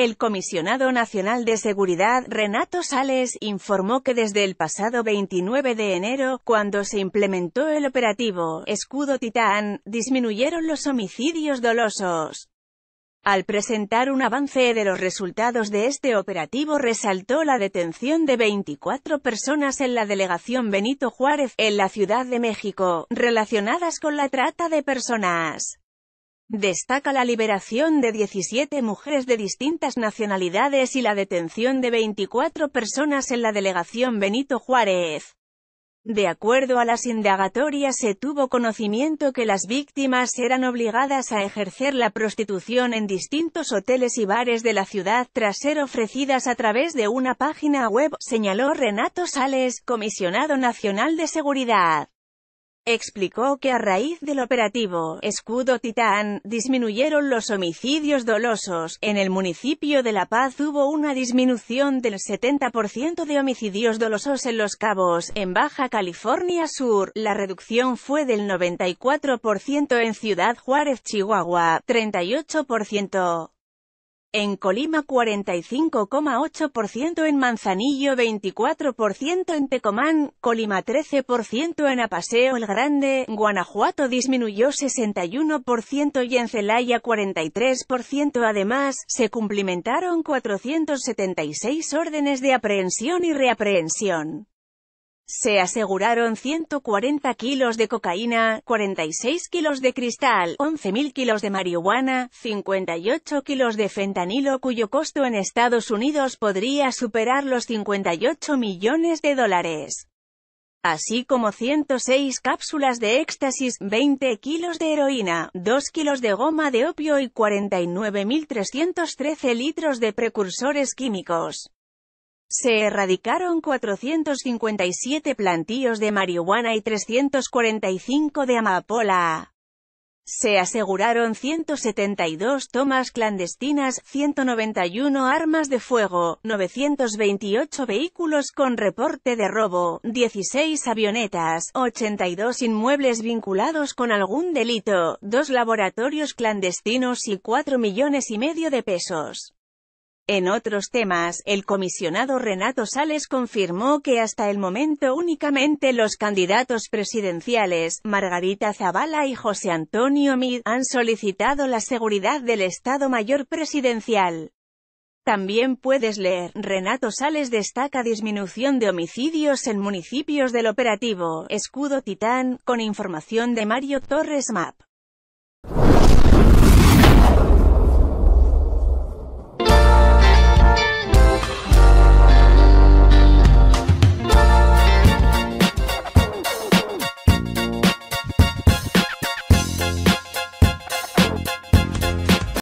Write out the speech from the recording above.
El comisionado nacional de seguridad, Renato Sales, informó que desde el pasado 29 de enero, cuando se implementó el operativo Escudo Titán, disminuyeron los homicidios dolosos. Al presentar un avance de los resultados de este operativo resaltó la detención de 24 personas en la delegación Benito Juárez, en la Ciudad de México, relacionadas con la trata de personas. Destaca la liberación de 17 mujeres de distintas nacionalidades y la detención de 24 personas en la delegación Benito Juárez. De acuerdo a las indagatorias se tuvo conocimiento que las víctimas eran obligadas a ejercer la prostitución en distintos hoteles y bares de la ciudad tras ser ofrecidas a través de una página web, señaló Renato Sales, comisionado nacional de seguridad explicó que a raíz del operativo Escudo Titán, disminuyeron los homicidios dolosos. En el municipio de La Paz hubo una disminución del 70% de homicidios dolosos en Los Cabos. En Baja California Sur, la reducción fue del 94% en Ciudad Juárez, Chihuahua, 38% en Colima 45,8%, en Manzanillo 24%, en Tecomán, Colima 13%, en Apaseo el Grande, Guanajuato disminuyó 61% y en Celaya 43%. Además, se cumplimentaron 476 órdenes de aprehensión y reaprehensión. Se aseguraron 140 kilos de cocaína, 46 kilos de cristal, 11.000 kilos de marihuana, 58 kilos de fentanilo cuyo costo en Estados Unidos podría superar los 58 millones de dólares. Así como 106 cápsulas de éxtasis, 20 kilos de heroína, 2 kilos de goma de opio y 49.313 litros de precursores químicos. Se erradicaron 457 plantíos de marihuana y 345 de amapola. Se aseguraron 172 tomas clandestinas, 191 armas de fuego, 928 vehículos con reporte de robo, 16 avionetas, 82 inmuebles vinculados con algún delito, dos laboratorios clandestinos y 4 millones y medio de pesos. En otros temas, el comisionado Renato Sales confirmó que hasta el momento únicamente los candidatos presidenciales, Margarita Zavala y José Antonio Mid, han solicitado la seguridad del Estado Mayor Presidencial. También puedes leer, Renato Sales destaca disminución de homicidios en municipios del operativo, escudo titán, con información de Mario Torres Map.